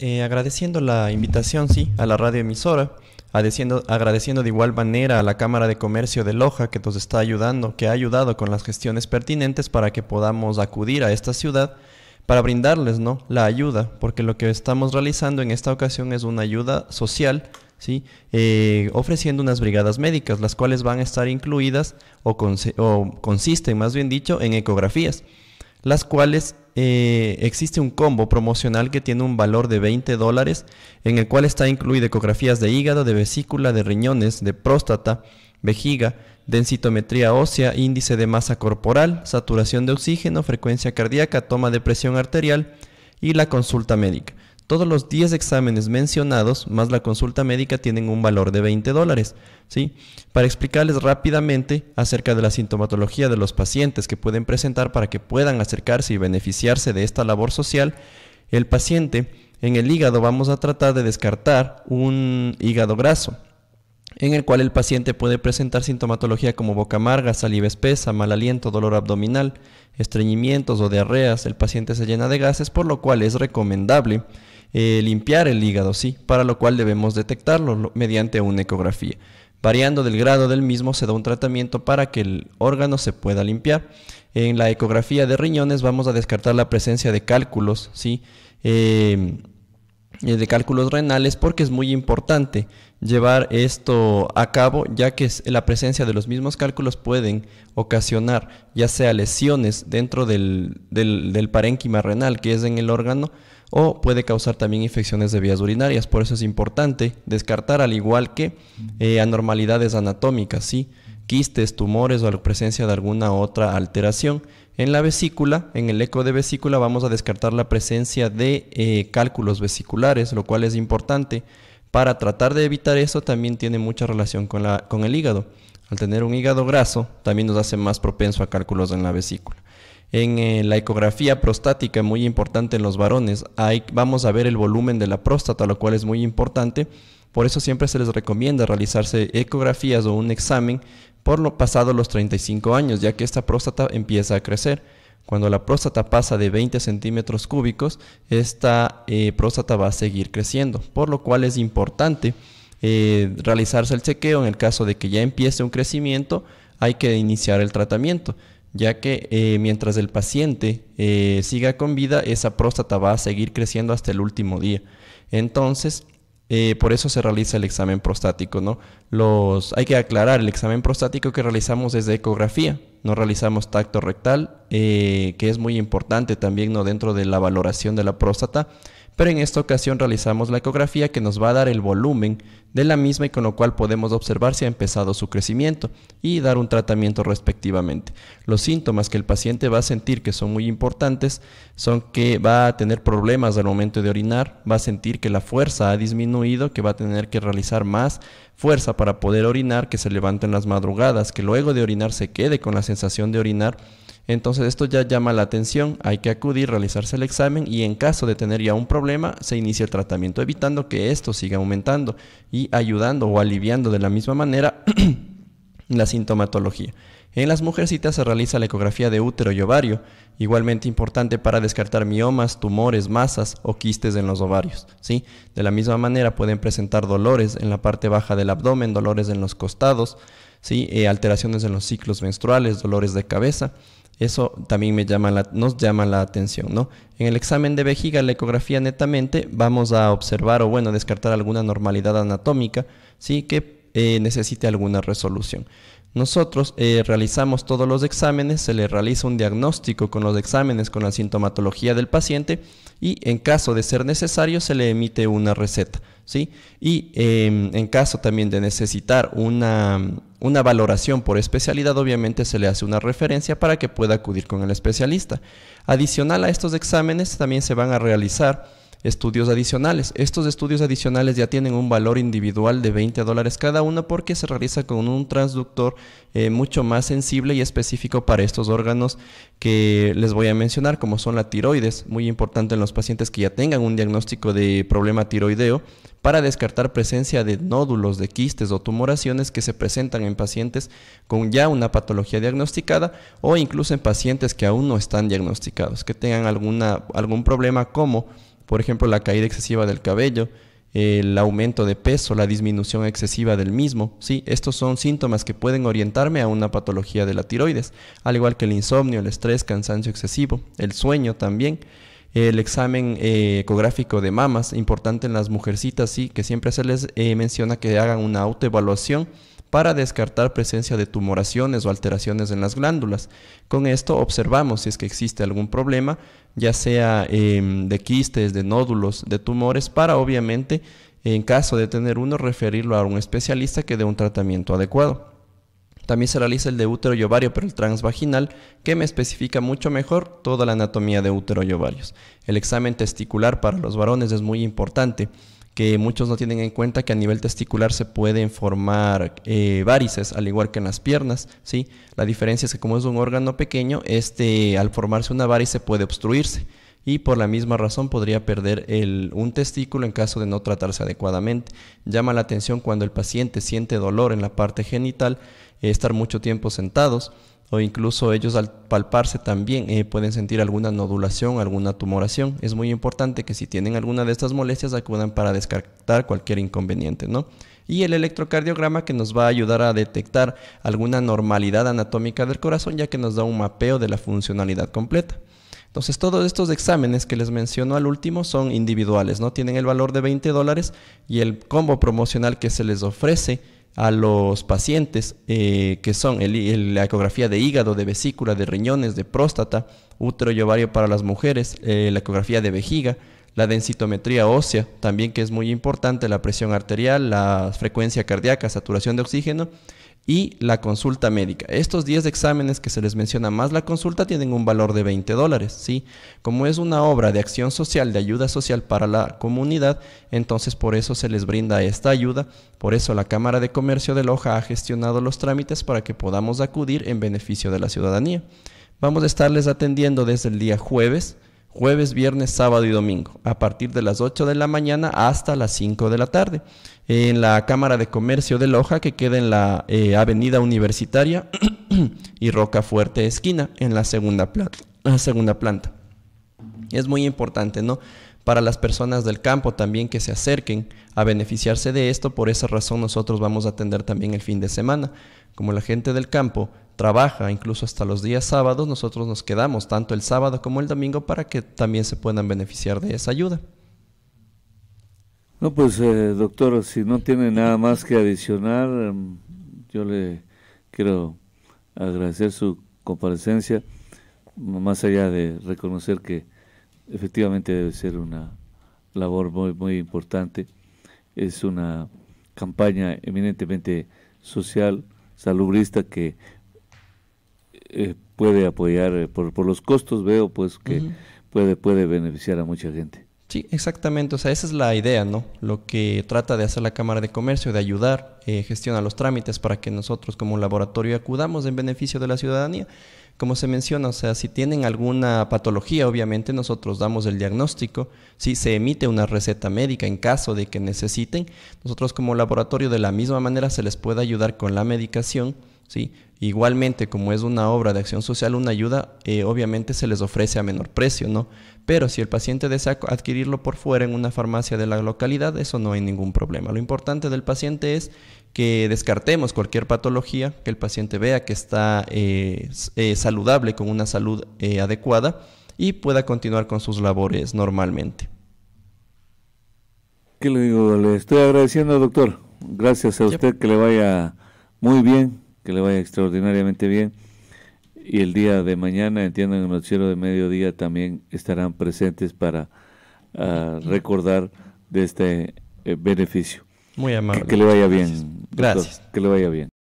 Eh, agradeciendo la invitación, sí, a la radioemisora, agradeciendo de igual manera a la Cámara de Comercio de Loja que nos está ayudando, que ha ayudado con las gestiones pertinentes para que podamos acudir a esta ciudad para brindarles ¿no? la ayuda, porque lo que estamos realizando en esta ocasión es una ayuda social, eh, ofreciendo unas brigadas médicas, las cuales van a estar incluidas o, o consisten, más bien dicho, en ecografías las cuales eh, existe un combo promocional que tiene un valor de 20 dólares, en el cual está incluida ecografías de hígado, de vesícula, de riñones, de próstata, vejiga, densitometría ósea, índice de masa corporal, saturación de oxígeno, frecuencia cardíaca, toma de presión arterial y la consulta médica. Todos los 10 exámenes mencionados, más la consulta médica, tienen un valor de 20 dólares. ¿sí? Para explicarles rápidamente acerca de la sintomatología de los pacientes que pueden presentar para que puedan acercarse y beneficiarse de esta labor social, el paciente en el hígado vamos a tratar de descartar un hígado graso en el cual el paciente puede presentar sintomatología como boca amarga, saliva espesa, mal aliento, dolor abdominal, estreñimientos o diarreas. El paciente se llena de gases, por lo cual es recomendable eh, limpiar el hígado, sí, para lo cual debemos detectarlo mediante una ecografía. Variando del grado del mismo se da un tratamiento para que el órgano se pueda limpiar. En la ecografía de riñones vamos a descartar la presencia de cálculos, ¿sí? Eh, de cálculos renales porque es muy importante llevar esto a cabo ya que la presencia de los mismos cálculos pueden ocasionar ya sea lesiones dentro del, del parénquima renal que es en el órgano o puede causar también infecciones de vías urinarias. Por eso es importante descartar, al igual que eh, anormalidades anatómicas, ¿sí? quistes, tumores o la presencia de alguna otra alteración. En la vesícula, en el eco de vesícula, vamos a descartar la presencia de eh, cálculos vesiculares, lo cual es importante. Para tratar de evitar eso también tiene mucha relación con el hígado. Al tener un hígado graso, también nos hace más propenso a cálculos en la vesícula. En eh, la ecografía prostática, muy importante en los varones, vamos a ver el volumen de la próstata, lo cual es muy importante. Por eso siempre se les recomienda realizarse ecografías o un examen por lo pasado los 35 años, ya que esta próstata empieza a crecer. Cuando la próstata pasa de 20 centímetros cúbicos, esta eh, próstata va a seguir creciendo, por lo cual es importante eh, realizarse el chequeo. En el caso de que ya empiece un crecimiento, hay que iniciar el tratamiento ya que eh, mientras el paciente eh, siga con vida, esa próstata va a seguir creciendo hasta el último día. Entonces, eh, por eso se realiza el examen prostático, ¿no? Los, hay que aclarar, el examen prostático que realizamos es de ecografía, no realizamos tacto rectal, que es muy importante también, ¿no? Dentro de la valoración de la próstata, pero en esta ocasión realizamos la ecografía que nos va a dar el volumen de la misma y con lo cual podemos observar si ha empezado su crecimiento y dar un tratamiento respectivamente. Los síntomas que el paciente va a sentir que son muy importantes son que va a tener problemas al momento de orinar, va a sentir que la fuerza ha disminuido, que va a tener que realizar más fuerza para poder orinar, que se levanten en las madrugadas, que luego de orinar se quede con la sensación de orinar entonces esto ya llama la atención, hay que acudir, realizarse el examen y en caso de tener ya un problema se inicia el tratamiento, evitando que esto siga aumentando y ayudando o aliviando de la misma manera la sintomatología. En las mujercitas se realiza la ecografía de útero y ovario, igualmente importante para descartar miomas, tumores, masas o quistes en los ovarios. ¿sí? De la misma manera pueden presentar dolores en la parte baja del abdomen, dolores en los costados, ¿sí? Eh, alteraciones en los ciclos menstruales, dolores de cabeza. Eso también me llama nos llama la atención, ¿no? En el examen de vejiga, la ecografía netamente, vamos a observar o, bueno, descartar alguna normalidad anatómica, ¿sí? Que eh, necesite alguna resolución. Nosotros eh, realizamos todos los exámenes, se le realiza un diagnóstico con los exámenes, con la sintomatología del paciente y en caso de ser necesario se le emite una receta. ¿sí? Y em, en caso también de necesitar una, una valoración por especialidad, obviamente se le hace una referencia para que pueda acudir con el especialista. Adicional a estos exámenes también se van a realizar estudios adicionales. Estos estudios adicionales ya tienen un valor individual de 20 dólares cada uno porque se realiza con un transductor eh, mucho más sensible y específico para estos órganos que les voy a mencionar, como son la tiroides, muy importante en los pacientes que ya tengan un diagnóstico de problema tiroideo, para descartar presencia de nódulos, de quistes o tumoraciones que se presentan en pacientes con ya una patología diagnosticada o incluso en pacientes que aún no están diagnosticados, que tengan alguna, algún problema como por ejemplo, la caída excesiva del cabello, el aumento de peso, la disminución excesiva del mismo. Sí, estos son síntomas que pueden orientarme a una patología de la tiroides, al igual que el insomnio, el estrés, cansancio excesivo, el sueño también. El examen eh, ecográfico de mamas, importante en las mujercitas, sí, que siempre se les eh, menciona que hagan una autoevaluación para descartar presencia de tumoraciones o alteraciones en las glándulas. Con esto observamos si es que existe algún problema, ya sea em, de quistes, de nódulos, de tumores, para obviamente, en caso de tener uno, referirlo a un especialista que dé un tratamiento adecuado. También se realiza el de útero y ovario, pero el transvaginal, que me especifica mucho mejor toda la anatomía de útero y ovarios. El examen testicular para los varones es muy importante que muchos no tienen en cuenta que a nivel testicular se pueden formar eh, varices, al igual que en las piernas, ¿sí? La diferencia es que como es un órgano pequeño, este, al formarse una varice puede obstruirse y por la misma razón podría perder el, un testículo en caso de no tratarse adecuadamente. Llama la atención cuando el paciente siente dolor en la parte genital, estar mucho tiempo sentados, o incluso ellos al palparse también eh, pueden sentir alguna nodulación, alguna tumoración. Es muy importante que si tienen alguna de estas molestias acudan para descartar cualquier inconveniente, ¿no? Y el electrocardiograma que nos va a ayudar a detectar alguna normalidad anatómica del corazón ya que nos da un mapeo de la funcionalidad completa. Entonces todos estos exámenes que les menciono al último son individuales, ¿no? Tienen el valor de 20 dólares y el combo promocional que se les ofrece a los pacientes eh, que son la ecografía de hígado, de vesícula, de riñones, de próstata, útero y ovario para las mujeres, eh, la ecografía de vejiga, la densitometría ósea, también que es muy importante, la presión arterial, la frecuencia cardíaca, saturación de oxígeno y la consulta médica. Estos 10 exámenes que se les menciona más la consulta tienen un valor de 20 dólares, ¿sí? Como es una obra de acción social, de ayuda social para la comunidad, entonces por eso se les brinda esta ayuda, por eso la Cámara de Comercio de Loja ha gestionado los trámites para que podamos acudir en beneficio de la ciudadanía. Vamos a estarles atendiendo desde el día jueves, jueves, viernes, sábado y domingo, a partir de las 8 de la mañana hasta las 5 de la tarde, en la Cámara de Comercio de Loja, que queda en la eh, Avenida Universitaria y Fuerte Esquina, en la segunda, planta, la segunda planta. Es muy importante, ¿no? Para las personas del campo también que se acerquen a beneficiarse de esto, por esa razón nosotros vamos a atender también el fin de semana. Como la gente del campo trabaja incluso hasta los días sábados, nosotros nos quedamos tanto el sábado como el domingo para que también se puedan beneficiar de esa ayuda. No, pues eh, doctor, si no tiene nada más que adicionar, em, yo le quiero agradecer su comparecencia, más allá de reconocer que efectivamente debe ser una labor muy, muy importante, es una campaña eminentemente social, salubrista, que eh, puede apoyar eh, por, por, los costos, veo pues que puede, puede beneficiar a mucha gente. Sí, exactamente. O sea, esa es la idea, ¿no? Lo que trata de hacer la Cámara de Comercio, de ayudar, eh, gestiona los trámites para que nosotros como laboratorio acudamos en beneficio de la ciudadanía como se menciona, o sea, si tienen alguna patología, obviamente nosotros damos el diagnóstico, si se emite una receta médica en caso de que necesiten, nosotros como laboratorio de la misma manera se les puede ayudar con la medicación, ¿sí? Igualmente, como es una obra de acción social, una ayuda, eh, obviamente se les ofrece a menor precio, ¿no? Pero si el paciente desea adquirirlo por fuera en una farmacia de la localidad, eso no hay ningún problema. Lo importante del paciente es que descartemos cualquier patología, que el paciente vea que está eh, eh, saludable, con una salud eh, adecuada y pueda continuar con sus labores normalmente. ¿Qué le digo? Le estoy agradeciendo, doctor. Gracias a usted, que le vaya muy bien, que le vaya extraordinariamente bien. Y el día de mañana, entiendo, en el noticiero de mediodía también estarán presentes para ah, recordar de este beneficio. Muy amable. Que, le vaya bien. Gracias. que le vaya bien.